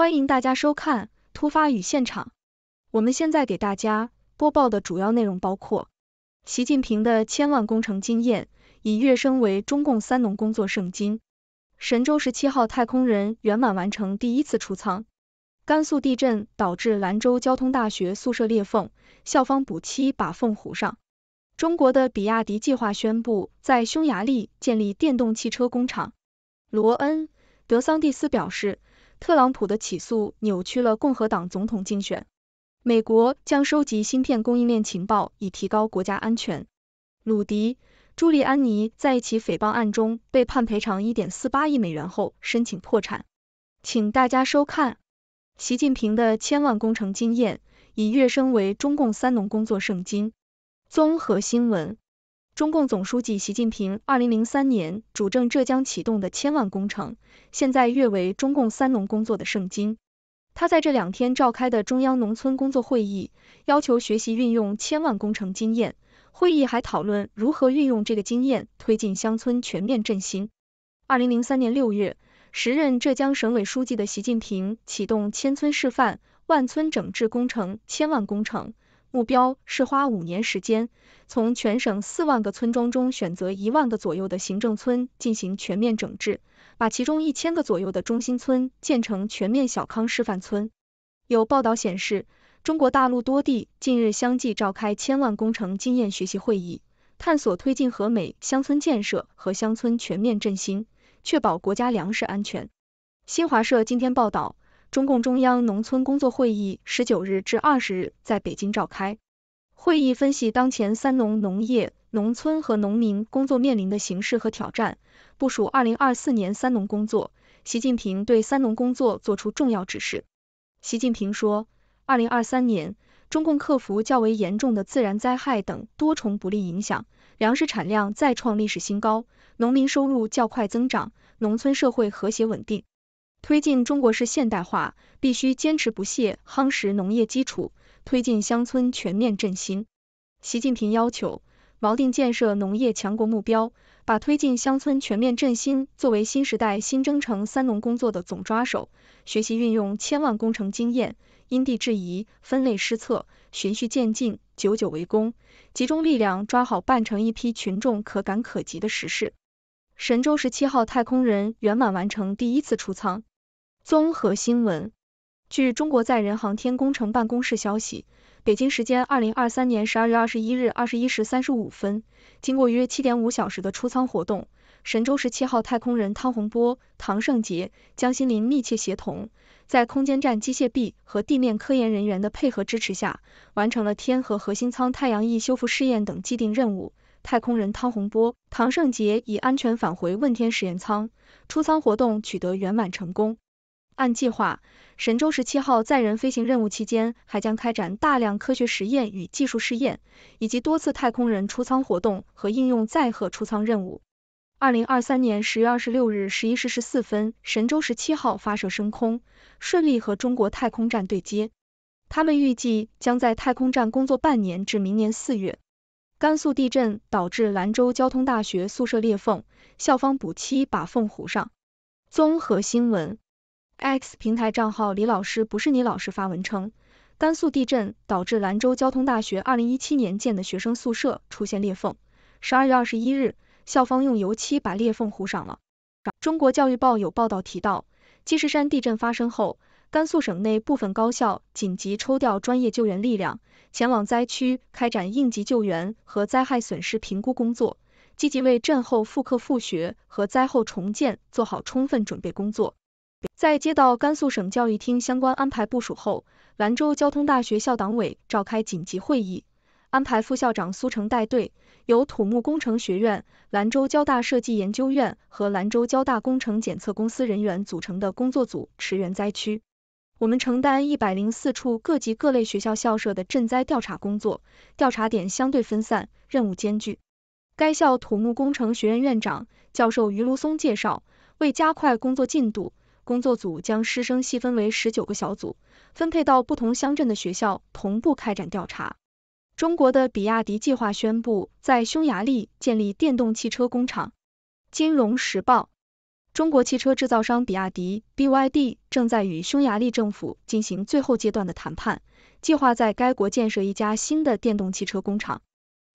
欢迎大家收看《突发与现场》。我们现在给大家播报的主要内容包括：习近平的千万工程经验已跃升为中共三农工作圣经；神舟十七号太空人圆满完成第一次出舱；甘肃地震导致兰州交通大学宿舍裂缝，校方补漆把缝糊上；中国的比亚迪计划宣布在匈牙利建立电动汽车工厂；罗恩·德桑蒂斯表示。特朗普的起诉扭曲了共和党总统竞选。美国将收集芯片供应链情报以提高国家安全。鲁迪、朱利安尼在一起诽谤案中被判赔偿一点四八亿美元后申请破产。请大家收看。习近平的千万工程经验已跃升为中共三农工作圣经。综合新闻。中共总书记习近平二零零三年主政浙江启动的千万工程，现在跃为中共三农工作的圣经。他在这两天召开的中央农村工作会议，要求学习运用千万工程经验。会议还讨论如何运用这个经验推进乡村全面振兴。二零零三年六月，时任浙江省委书记的习近平启动千村示范、万村整治工程、千万工程。目标是花五年时间，从全省四万个村庄中选择一万个左右的行政村进行全面整治，把其中一千个左右的中心村建成全面小康示范村。有报道显示，中国大陆多地近日相继召开千万工程经验学习会议，探索推进和美乡村建设和乡村全面振兴，确保国家粮食安全。新华社今天报道。中共中央农村工作会议十九日至二十日在北京召开。会议分析当前“三农”农业农村和农民工作面临的形势和挑战，部署二零二四年“三农”工作。习近平对“三农”工作作出重要指示。习近平说：“二零二三年，中共克服较为严重的自然灾害等多重不利影响，粮食产量再创历史新高，农民收入较快增长，农村社会和谐稳定。”推进中国式现代化，必须坚持不懈夯实农业基础，推进乡村全面振兴。习近平要求，锚定建设农业强国目标，把推进乡村全面振兴作为新时代新征程三农工作的总抓手，学习运用千万工程经验，因地制宜、分类施策、循序渐进、久久为功，集中力量抓好办成一批群众可感可及的实事。神舟十七号太空人圆满完成第一次出舱。综合新闻，据中国载人航天工程办公室消息，北京时间二零二三年十二月二十一日二十一时三十五分，经过约七点五小时的出舱活动，神舟十七号太空人汤洪波、唐圣杰、江心林密切协同，在空间站机械臂和地面科研人员的配合支持下，完成了天和核心舱太阳翼修复试验等既定任务。太空人汤洪波、唐圣杰已安全返回问天实验舱，出舱活动取得圆满成功。按计划，神舟十七号载人飞行任务期间还将开展大量科学实验与技术试验，以及多次太空人出舱活动和应用载荷出舱任务。二零二三年十月二十六日十一时十四分，神舟十七号发射升空，顺利和中国太空站对接。他们预计将在太空站工作半年至明年四月。甘肃地震导致兰州交通大学宿舍裂缝，校方补漆把缝糊上。综合新闻。X 平台账号李老师不是你老师发文称，甘肃地震导致兰州交通大学二零一七年建的学生宿舍出现裂缝，十二月二十一日，校方用油漆把裂缝糊上了。中国教育报有报道提到，积石山地震发生后，甘肃省内部分高校紧急抽调专业救援力量，前往灾区开展应急救援和灾害损失评估工作，积极为震后复课复学和灾后重建做好充分准备工作。在接到甘肃省教育厅相关安排部署后，兰州交通大学校党委召开紧急会议，安排副校长苏成带队，由土木工程学院、兰州交大设计研究院和兰州交大工程检测公司人员组成的工作组驰援灾区。我们承担一百零四处各级各类学校校舍的赈灾调查工作，调查点相对分散，任务艰巨。该校土木工程学院院长、教授于卢松介绍，为加快工作进度。工作组将师生细分为十九个小组，分配到不同乡镇的学校，同步开展调查。中国的比亚迪计划宣布，在匈牙利建立电动汽车工厂。金融时报：中国汽车制造商比亚迪 （BYD） 正在与匈牙利政府进行最后阶段的谈判，计划在该国建设一家新的电动汽车工厂。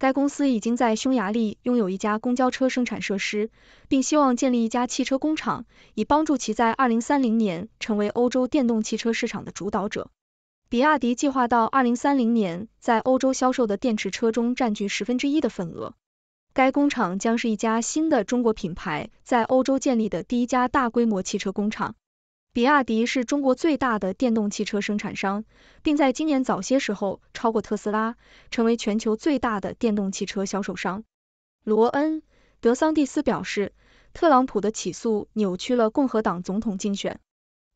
该公司已经在匈牙利拥有一家公交车生产设施，并希望建立一家汽车工厂，以帮助其在二零三零年成为欧洲电动汽车市场的主导者。比亚迪计划到二零三零年在欧洲销售的电池车中占据十分之一的份额。该工厂将是一家新的中国品牌在欧洲建立的第一家大规模汽车工厂。比亚迪是中国最大的电动汽车生产商，并在今年早些时候超过特斯拉，成为全球最大的电动汽车销售商。罗恩·德桑蒂斯表示，特朗普的起诉扭曲了共和党总统竞选。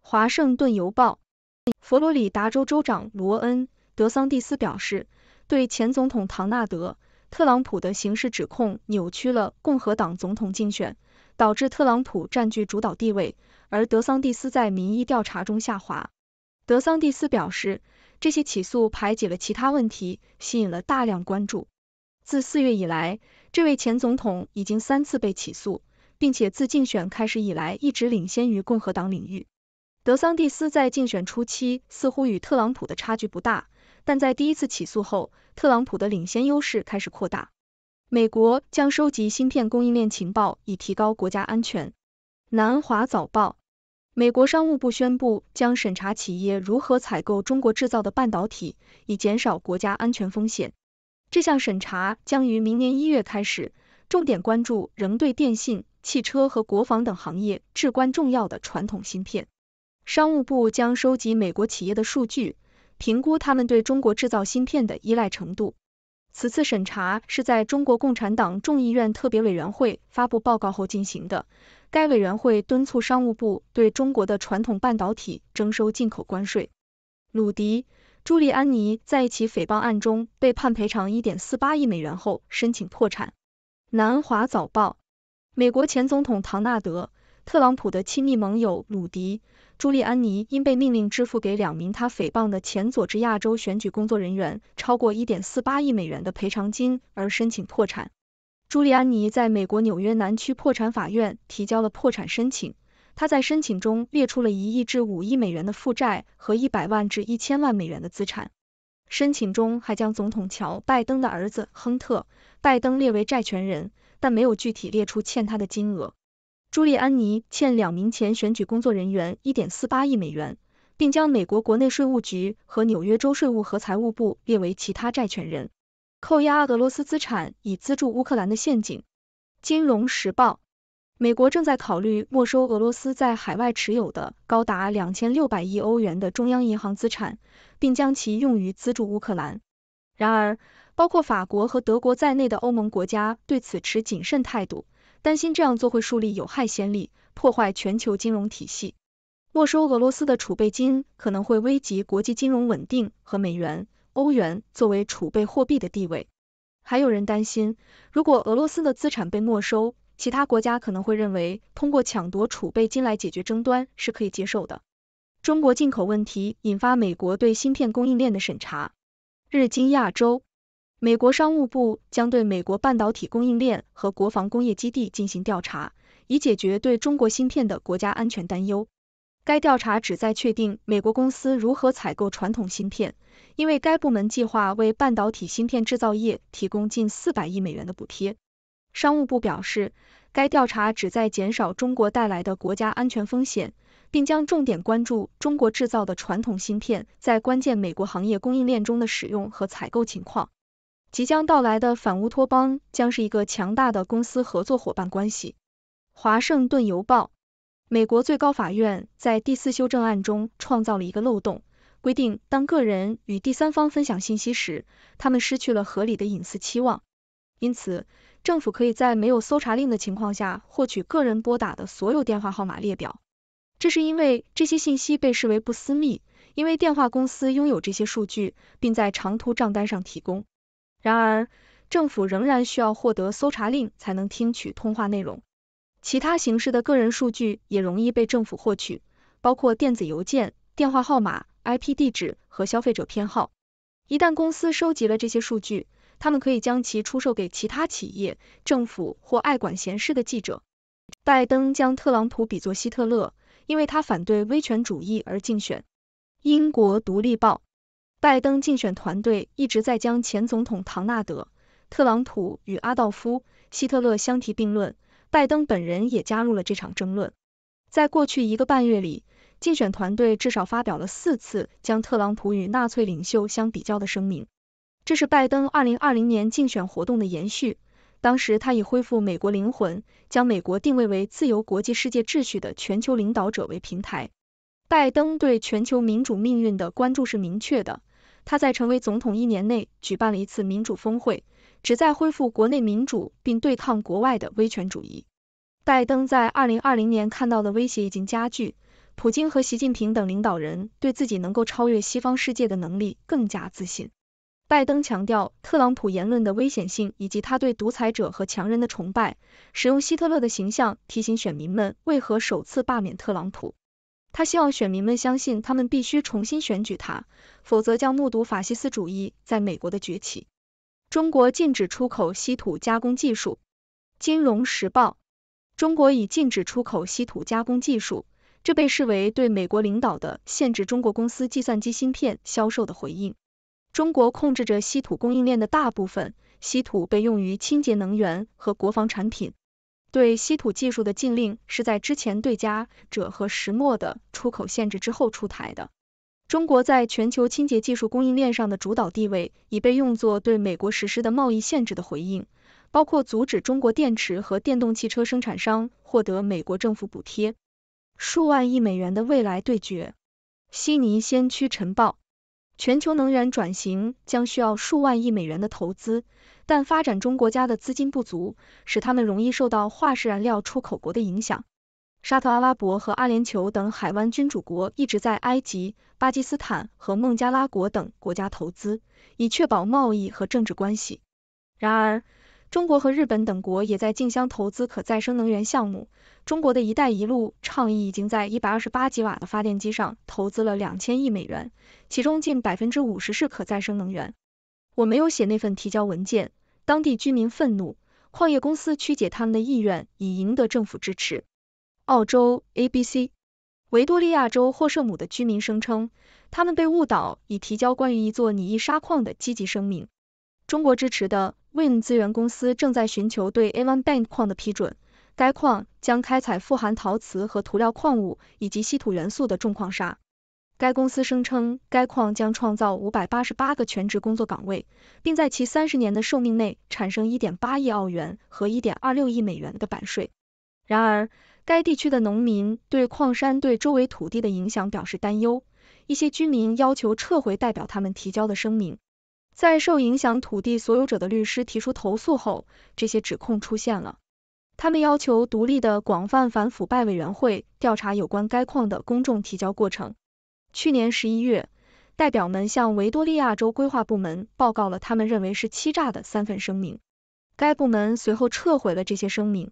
华盛顿邮报，佛罗里达州州长罗恩·德桑蒂斯表示，对前总统唐纳德·特朗普的刑事指控扭曲了共和党总统竞选，导致特朗普占据主导地位。而德桑蒂斯在民意调查中下滑。德桑蒂斯表示，这些起诉排挤了其他问题，吸引了大量关注。自四月以来，这位前总统已经三次被起诉，并且自竞选开始以来一直领先于共和党领域。德桑蒂斯在竞选初期似乎与特朗普的差距不大，但在第一次起诉后，特朗普的领先优势开始扩大。美国将收集芯片供应链情报以提高国家安全。南华早报。美国商务部宣布将审查企业如何采购中国制造的半导体，以减少国家安全风险。这项审查将于明年一月开始，重点关注仍对电信、汽车和国防等行业至关重要的传统芯片。商务部将收集美国企业的数据，评估他们对中国制造芯片的依赖程度。此次审查是在中国共产党众议院特别委员会发布报告后进行的。该委员会敦促商务部对中国的传统半导体征收进口关税。鲁迪·朱利安尼在一起诽谤案中被判赔偿一点四八亿美元后申请破产。南华早报：美国前总统唐纳德·特朗普的亲密盟友鲁迪·朱利安尼因被命令支付给两名他诽谤的前佐治亚州选举工作人员超过一点四八亿美元的赔偿金而申请破产。朱利安尼在美国纽约南区破产法院提交了破产申请。他在申请中列出了一亿至五亿美元的负债和一百万至一千万美元的资产。申请中还将总统乔拜登的儿子亨特·拜登列为债权人，但没有具体列出欠他的金额。朱利安尼欠两名前选举工作人员一点四八亿美元，并将美国国内税务局和纽约州税务和财务部列为其他债权人。扣押俄罗斯资产以资助乌克兰的陷阱。金融时报：美国正在考虑没收俄罗斯在海外持有的高达两千六百亿欧元的中央银行资产，并将其用于资助乌克兰。然而，包括法国和德国在内的欧盟国家对此持谨慎态度，担心这样做会树立有害先例，破坏全球金融体系。没收俄罗斯的储备金可能会危及国际金融稳定和美元。欧元作为储备货币的地位，还有人担心，如果俄罗斯的资产被没收，其他国家可能会认为通过抢夺储备金来解决争端是可以接受的。中国进口问题引发美国对芯片供应链的审查。日经亚洲，美国商务部将对美国半导体供应链和国防工业基地进行调查，以解决对中国芯片的国家安全担忧。该调查旨在确定美国公司如何采购传统芯片，因为该部门计划为半导体芯片制造业提供近四百亿美元的补贴。商务部表示，该调查旨在减少中国带来的国家安全风险，并将重点关注中国制造的传统芯片在关键美国行业供应链中的使用和采购情况。即将到来的反乌托邦将是一个强大的公司合作伙伴关系。华盛顿邮报。美国最高法院在第四修正案中创造了一个漏洞，规定当个人与第三方分享信息时，他们失去了合理的隐私期望。因此，政府可以在没有搜查令的情况下获取个人拨打的所有电话号码列表。这是因为这些信息被视为不私密，因为电话公司拥有这些数据，并在长途账单上提供。然而，政府仍然需要获得搜查令才能听取通话内容。其他形式的个人数据也容易被政府获取，包括电子邮件、电话号码、IP 地址和消费者偏好。一旦公司收集了这些数据，他们可以将其出售给其他企业、政府或爱管闲事的记者。拜登将特朗普比作希特勒，因为他反对威权主义而竞选。英国《独立报》拜登竞选团队一直在将前总统唐纳德·特朗普与阿道夫·希特勒相提并论。拜登本人也加入了这场争论。在过去一个半月里，竞选团队至少发表了四次将特朗普与纳粹领袖相比较的声明。这是拜登二零二零年竞选活动的延续。当时，他以恢复美国灵魂，将美国定位为自由、国际、世界秩序的全球领导者为平台。拜登对全球民主命运的关注是明确的。他在成为总统一年内举办了一次民主峰会。旨在恢复国内民主并对抗国外的威权主义。拜登在二零二零年看到的威胁已经加剧，普京和习近平等领导人对自己能够超越西方世界的能力更加自信。拜登强调特朗普言论的危险性以及他对独裁者和强人的崇拜，使用希特勒的形象提醒选民们为何首次罢免特朗普。他希望选民们相信他们必须重新选举他，否则将目睹法西斯主义在美国的崛起。中国禁止出口稀土加工技术。金融时报：中国已禁止出口稀土加工技术，这被视为对美国领导的限制中国公司计算机芯片销售的回应。中国控制着稀土供应链的大部分，稀土被用于清洁能源和国防产品。对稀土技术的禁令是在之前对加锗和石墨的出口限制之后出台的。中国在全球清洁技术供应链上的主导地位已被用作对美国实施的贸易限制的回应，包括阻止中国电池和电动汽车生产商获得美国政府补贴。数万亿美元的未来对决。悉尼先驱晨报：全球能源转型将需要数万亿美元的投资，但发展中国家的资金不足，使他们容易受到化石燃料出口国的影响。沙特阿拉伯和阿联酋等海湾君主国一直在埃及、巴基斯坦和孟加拉国等国家投资，以确保贸易和政治关系。然而，中国和日本等国也在竞相投资可再生能源项目。中国的一带一路倡议已经在一百二十八吉瓦的发电机上投资了两千亿美元，其中近百分之五十是可再生能源。我没有写那份提交文件，当地居民愤怒，矿业公司曲解他们的意愿，以赢得政府支持。澳洲 ABC 维多利亚州霍舍姆的居民声称，他们被误导，已提交关于一座拟议沙矿的积极声明。中国支持的 Win 资源公司正在寻求对 Avonbank 矿的批准，该矿将开采富含陶瓷和涂料矿物以及稀土元素的重矿砂。该公司声称，该矿将创造五百八十八个全职工作岗位，并在其三十年的寿命内产生一点八亿澳元和一点二六亿美元的版税。然而，该地区的农民对矿山对周围土地的影响表示担忧，一些居民要求撤回代表他们提交的声明。在受影响土地所有者的律师提出投诉后，这些指控出现了。他们要求独立的广泛反腐败委员会调查有关该矿的公众提交过程。去年十一月，代表们向维多利亚州规划部门报告了他们认为是欺诈的三份声明，该部门随后撤回了这些声明。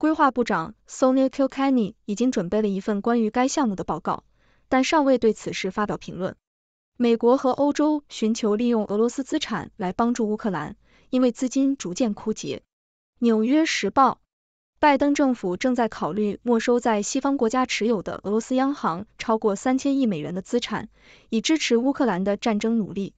规划部长 Sonia k i l k e n n y 已经准备了一份关于该项目的报告，但尚未对此事发表评论。美国和欧洲寻求利用俄罗斯资产来帮助乌克兰，因为资金逐渐枯竭。《纽约时报》：拜登政府正在考虑没收在西方国家持有的俄罗斯央行超过三千亿美元的资产，以支持乌克兰的战争努力。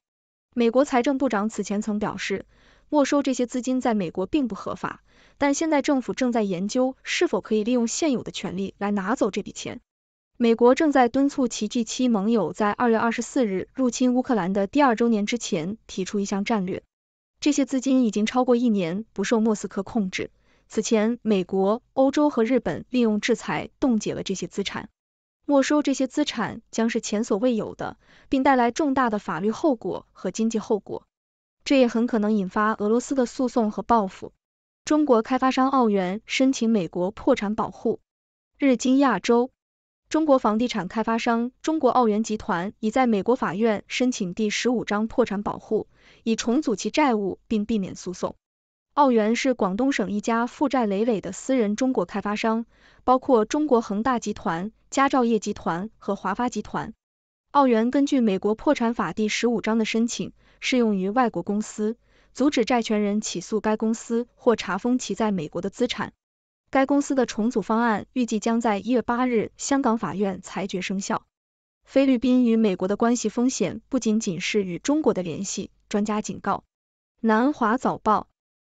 美国财政部长此前曾表示，没收这些资金在美国并不合法。但现在政府正在研究是否可以利用现有的权利来拿走这笔钱。美国正在敦促其 G 七盟友在二月二十四日入侵乌克兰的第二周年之前提出一项战略。这些资金已经超过一年不受莫斯科控制。此前，美国、欧洲和日本利用制裁冻结了这些资产，没收这些资产将是前所未有的，并带来重大的法律后果和经济后果。这也很可能引发俄罗斯的诉讼和报复。中国开发商澳元申请美国破产保护。日经亚洲，中国房地产开发商中国澳元集团已在美国法院申请第十五章破产保护，以重组其债务并避免诉讼。澳元是广东省一家负债累累的私人中国开发商，包括中国恒大集团、佳兆业集团和华发集团。澳元根据美国破产法第十五章的申请，适用于外国公司。阻止债权人起诉该公司或查封其在美国的资产。该公司的重组方案预计将在一月八日香港法院裁决生效。菲律宾与美国的关系风险不仅仅是与中国的联系，专家警告。南华早报：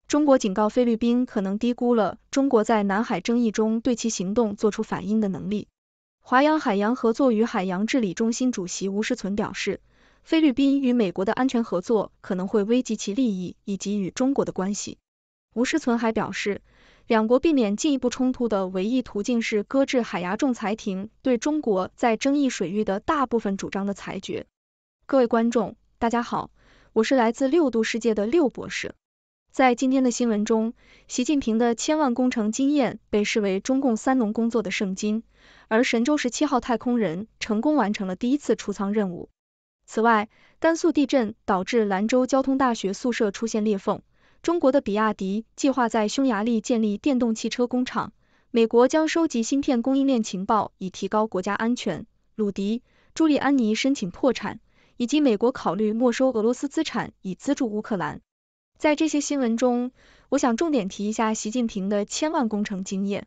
中国警告菲律宾可能低估了中国在南海争议中对其行动作出反应的能力。华洋海洋合作与海洋治理中心主席吴世存表示。菲律宾与美国的安全合作可能会危及其利益以及与中国的关系。吴世存还表示，两国避免进一步冲突的唯一途径是搁置海牙仲裁庭对中国在争议水域的大部分主张的裁决。各位观众，大家好，我是来自六度世界的六博士。在今天的新闻中，习近平的千万工程经验被视为中共三农工作的圣经，而神舟十七号太空人成功完成了第一次出舱任务。此外，甘肃地震导致兰州交通大学宿舍出现裂缝。中国的比亚迪计划在匈牙利建立电动汽车工厂。美国将收集芯片供应链情报以提高国家安全。鲁迪·朱利安尼申请破产，以及美国考虑没收俄罗斯资产以资助乌克兰。在这些新闻中，我想重点提一下习近平的千万工程经验。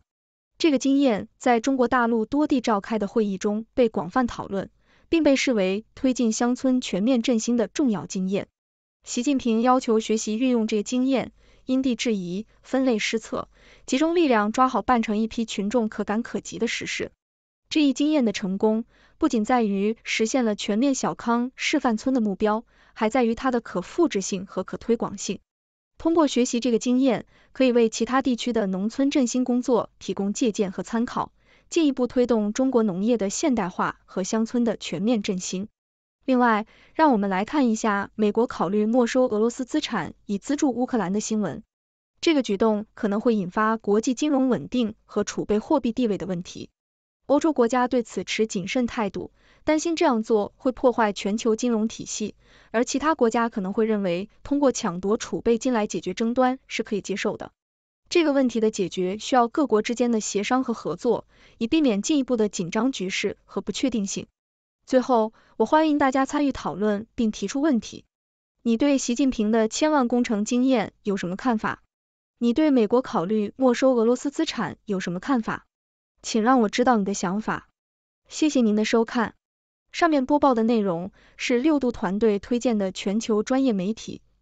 这个经验在中国大陆多地召开的会议中被广泛讨论。并被视为推进乡村全面振兴的重要经验。习近平要求学习运用这个经验，因地制宜、分类施策，集中力量抓好办成一批群众可感可及的实事。这一经验的成功，不仅在于实现了全面小康示范村的目标，还在于它的可复制性和可推广性。通过学习这个经验，可以为其他地区的农村振兴工作提供借鉴和参考。进一步推动中国农业的现代化和乡村的全面振兴。另外，让我们来看一下美国考虑没收俄罗斯资产以资助乌克兰的新闻。这个举动可能会引发国际金融稳定和储备货币地位的问题。欧洲国家对此持谨慎态度，担心这样做会破坏全球金融体系，而其他国家可能会认为通过抢夺储备金来解决争端是可以接受的。这个问题的解决需要各国之间的协商和合作，以避免进一步的紧张局势和不确定性。最后，我欢迎大家参与讨论并提出问题。你对习近平的千万工程经验有什么看法？你对美国考虑没收俄罗斯资产有什么看法？请让我知道你的想法。谢谢您的收看。上面播报的内容是六度团队推荐的全球专业媒体。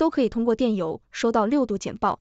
都可以通过电邮收到六度简报。